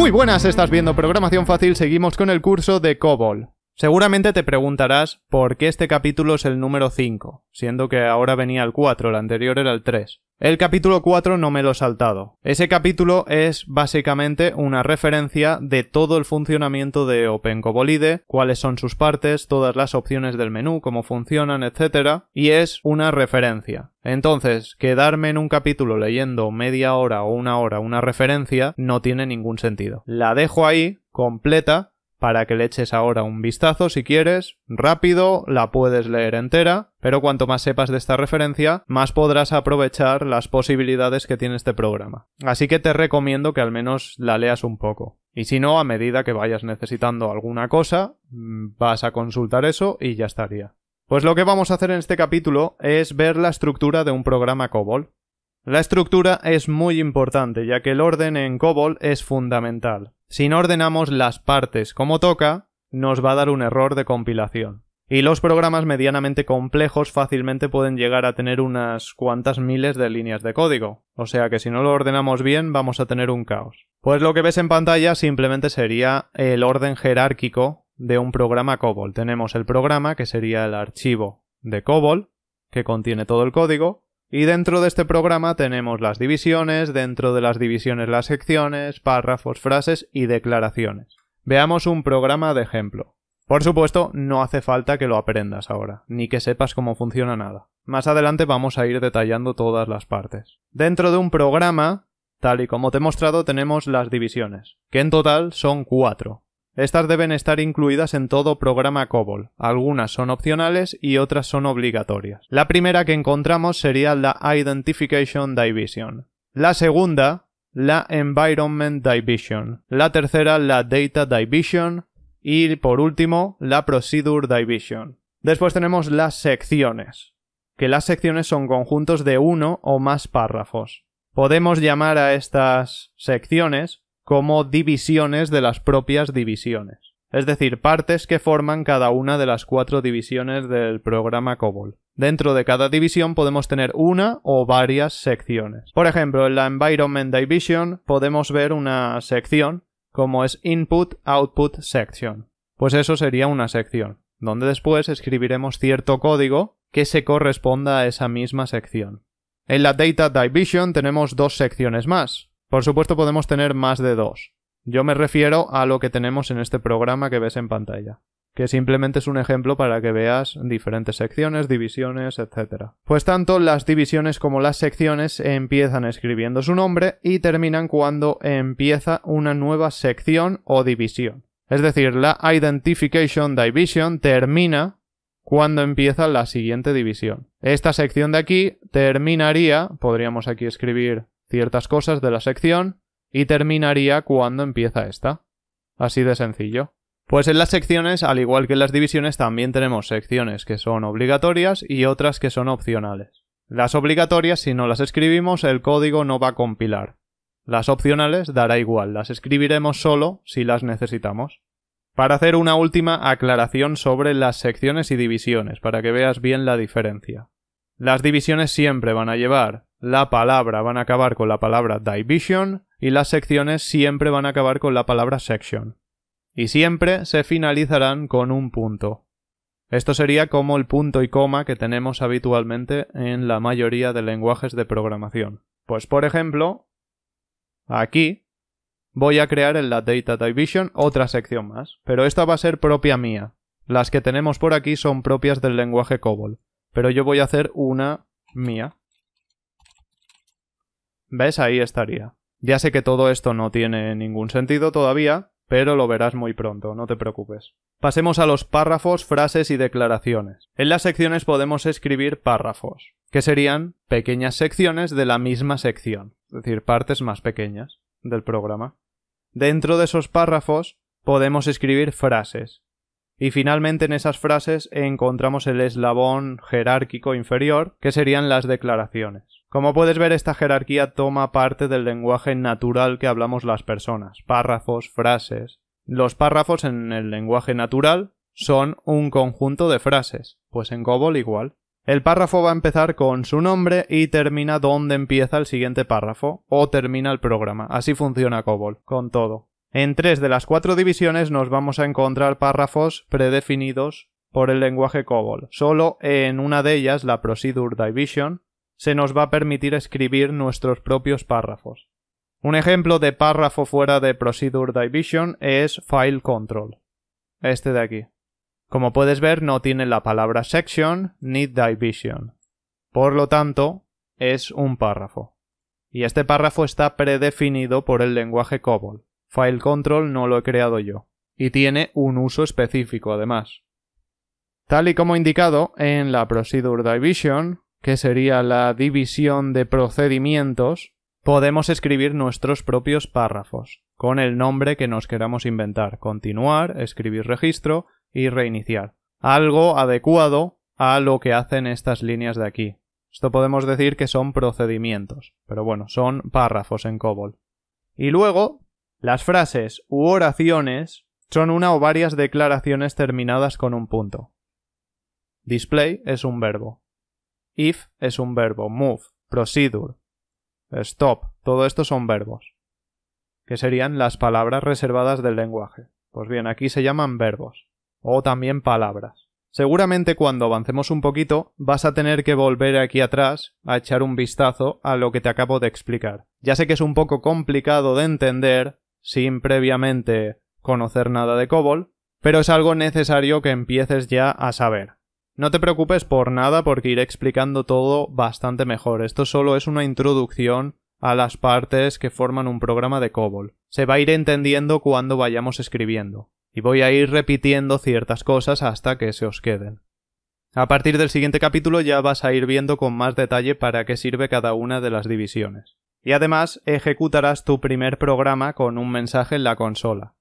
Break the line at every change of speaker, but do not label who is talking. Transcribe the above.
Muy buenas, estás viendo Programación Fácil, seguimos con el curso de COBOL. Seguramente te preguntarás por qué este capítulo es el número 5, siendo que ahora venía el 4, el anterior era el 3. El capítulo 4 no me lo he saltado. Ese capítulo es básicamente una referencia de todo el funcionamiento de OpenCobolide, cuáles son sus partes, todas las opciones del menú, cómo funcionan, etc. Y es una referencia. Entonces, quedarme en un capítulo leyendo media hora o una hora una referencia no tiene ningún sentido. La dejo ahí, completa, para que le eches ahora un vistazo si quieres, rápido, la puedes leer entera, pero cuanto más sepas de esta referencia, más podrás aprovechar las posibilidades que tiene este programa. Así que te recomiendo que al menos la leas un poco. Y si no, a medida que vayas necesitando alguna cosa, mm, vas a consultar eso y ya estaría. Pues lo que vamos a hacer en este capítulo es ver la estructura de un programa COBOL. La estructura es muy importante, ya que el orden en COBOL es fundamental. Si no ordenamos las partes como toca, nos va a dar un error de compilación. Y los programas medianamente complejos fácilmente pueden llegar a tener unas cuantas miles de líneas de código, o sea que si no lo ordenamos bien vamos a tener un caos. Pues lo que ves en pantalla simplemente sería el orden jerárquico de un programa COBOL. Tenemos el programa, que sería el archivo de COBOL, que contiene todo el código, y dentro de este programa tenemos las divisiones, dentro de las divisiones las secciones, párrafos, frases y declaraciones. Veamos un programa de ejemplo. Por supuesto, no hace falta que lo aprendas ahora, ni que sepas cómo funciona nada. Más adelante vamos a ir detallando todas las partes. Dentro de un programa, tal y como te he mostrado, tenemos las divisiones, que en total son cuatro. Estas deben estar incluidas en todo programa COBOL. Algunas son opcionales y otras son obligatorias. La primera que encontramos sería la Identification Division. La segunda, la Environment Division. La tercera, la Data Division. Y por último, la Procedure Division. Después tenemos las secciones, que las secciones son conjuntos de uno o más párrafos. Podemos llamar a estas secciones como divisiones de las propias divisiones, es decir, partes que forman cada una de las cuatro divisiones del programa COBOL. Dentro de cada división podemos tener una o varias secciones. Por ejemplo, en la Environment Division podemos ver una sección como es Input Output Section. Pues eso sería una sección, donde después escribiremos cierto código que se corresponda a esa misma sección. En la Data Division tenemos dos secciones más, por supuesto podemos tener más de dos. Yo me refiero a lo que tenemos en este programa que ves en pantalla, que simplemente es un ejemplo para que veas diferentes secciones, divisiones, etc. Pues tanto las divisiones como las secciones empiezan escribiendo su nombre y terminan cuando empieza una nueva sección o división. Es decir, la Identification Division termina cuando empieza la siguiente división. Esta sección de aquí terminaría, podríamos aquí escribir ciertas cosas de la sección y terminaría cuando empieza esta. Así de sencillo. Pues en las secciones, al igual que en las divisiones, también tenemos secciones que son obligatorias y otras que son opcionales. Las obligatorias, si no las escribimos, el código no va a compilar. Las opcionales dará igual, las escribiremos solo si las necesitamos. Para hacer una última aclaración sobre las secciones y divisiones, para que veas bien la diferencia. Las divisiones siempre van a llevar la palabra, van a acabar con la palabra division y las secciones siempre van a acabar con la palabra section. Y siempre se finalizarán con un punto. Esto sería como el punto y coma que tenemos habitualmente en la mayoría de lenguajes de programación. Pues por ejemplo, aquí voy a crear en la Data Division otra sección más, pero esta va a ser propia mía. Las que tenemos por aquí son propias del lenguaje COBOL. Pero yo voy a hacer una mía. ¿Ves? Ahí estaría. Ya sé que todo esto no tiene ningún sentido todavía, pero lo verás muy pronto, no te preocupes. Pasemos a los párrafos, frases y declaraciones. En las secciones podemos escribir párrafos, que serían pequeñas secciones de la misma sección, es decir, partes más pequeñas del programa. Dentro de esos párrafos podemos escribir frases, y finalmente en esas frases encontramos el eslabón jerárquico inferior, que serían las declaraciones. Como puedes ver, esta jerarquía toma parte del lenguaje natural que hablamos las personas, párrafos, frases. Los párrafos en el lenguaje natural son un conjunto de frases, pues en COBOL igual. El párrafo va a empezar con su nombre y termina donde empieza el siguiente párrafo o termina el programa. Así funciona COBOL, con todo. En tres de las cuatro divisiones nos vamos a encontrar párrafos predefinidos por el lenguaje COBOL. Solo en una de ellas, la Procedure Division, se nos va a permitir escribir nuestros propios párrafos. Un ejemplo de párrafo fuera de Procedure Division es File Control. Este de aquí. Como puedes ver, no tiene la palabra section ni division. Por lo tanto, es un párrafo. Y este párrafo está predefinido por el lenguaje COBOL. File control no lo he creado yo, y tiene un uso específico además. Tal y como indicado en la Procedure Division, que sería la división de procedimientos, podemos escribir nuestros propios párrafos, con el nombre que nos queramos inventar, continuar, escribir registro y reiniciar. Algo adecuado a lo que hacen estas líneas de aquí. Esto podemos decir que son procedimientos, pero bueno, son párrafos en COBOL. Y luego las frases u oraciones son una o varias declaraciones terminadas con un punto. Display es un verbo. If es un verbo. Move, procedure, stop, todo esto son verbos, que serían las palabras reservadas del lenguaje. Pues bien, aquí se llaman verbos, o también palabras. Seguramente cuando avancemos un poquito vas a tener que volver aquí atrás a echar un vistazo a lo que te acabo de explicar. Ya sé que es un poco complicado de entender, sin previamente conocer nada de COBOL, pero es algo necesario que empieces ya a saber. No te preocupes por nada porque iré explicando todo bastante mejor. Esto solo es una introducción a las partes que forman un programa de COBOL. Se va a ir entendiendo cuando vayamos escribiendo, y voy a ir repitiendo ciertas cosas hasta que se os queden. A partir del siguiente capítulo ya vas a ir viendo con más detalle para qué sirve cada una de las divisiones y además ejecutarás tu primer programa con un mensaje en la consola.